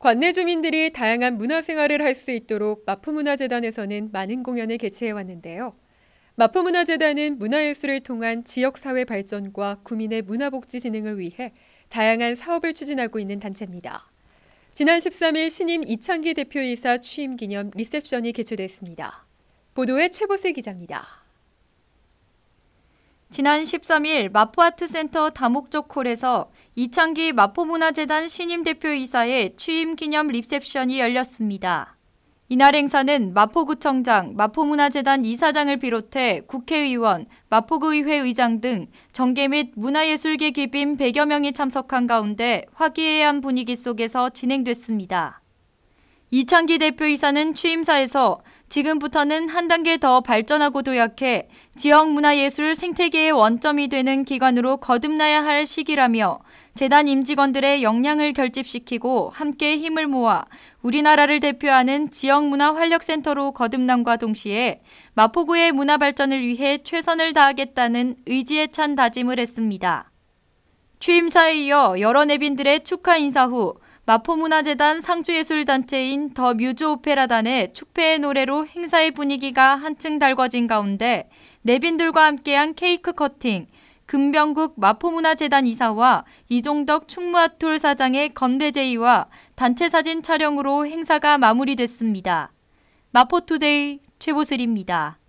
관내 주민들이 다양한 문화생활을 할 수 있도록 마포문화재단에서는 많은 공연을 개최해왔는데요. 마포문화재단은 문화예술을 통한 지역사회 발전과 구민의 문화복지 진흥을 위해 다양한 사업을 추진하고 있는 단체입니다. 지난 13일 신임 이창기 대표이사 취임 기념 리셉션이 개최됐습니다. 보도에 최보세 기자입니다. 지난 13일 마포아트센터 다목적 홀에서 이창기 마포문화재단 신임 대표이사의 취임 기념 리셉션이 열렸습니다. 이날 행사는 마포구청장, 마포문화재단 이사장을 비롯해 국회의원, 마포구의회 의장 등 정계 및 문화예술계 기빈 100여 명이 참석한 가운데 화기애애한 분위기 속에서 진행됐습니다. 이창기 대표이사는 취임사에서 지금부터는 한 단계 더 발전하고 도약해 지역 문화예술 생태계의 원점이 되는 기관으로 거듭나야 할 시기라며 재단 임직원들의 역량을 결집시키고 함께 힘을 모아 우리나라를 대표하는 지역문화활력센터로 거듭남과 동시에 마포구의 문화 발전을 위해 최선을 다하겠다는 의지에 찬 다짐을 했습니다. 취임사에 이어 여러 내빈들의 축하 인사 후 마포문화재단 상주예술단체인 더 뮤즈 오페라단의 축폐의 노래로 행사의 분위기가 한층 달궈진 가운데 내빈들과 함께한 케이크 커팅, 금병국 마포문화재단 이사와 이종덕 충무아톨 사장의 건배제의와 단체 사진 촬영으로 행사가 마무리됐습니다. 마포투데이 최보슬입니다.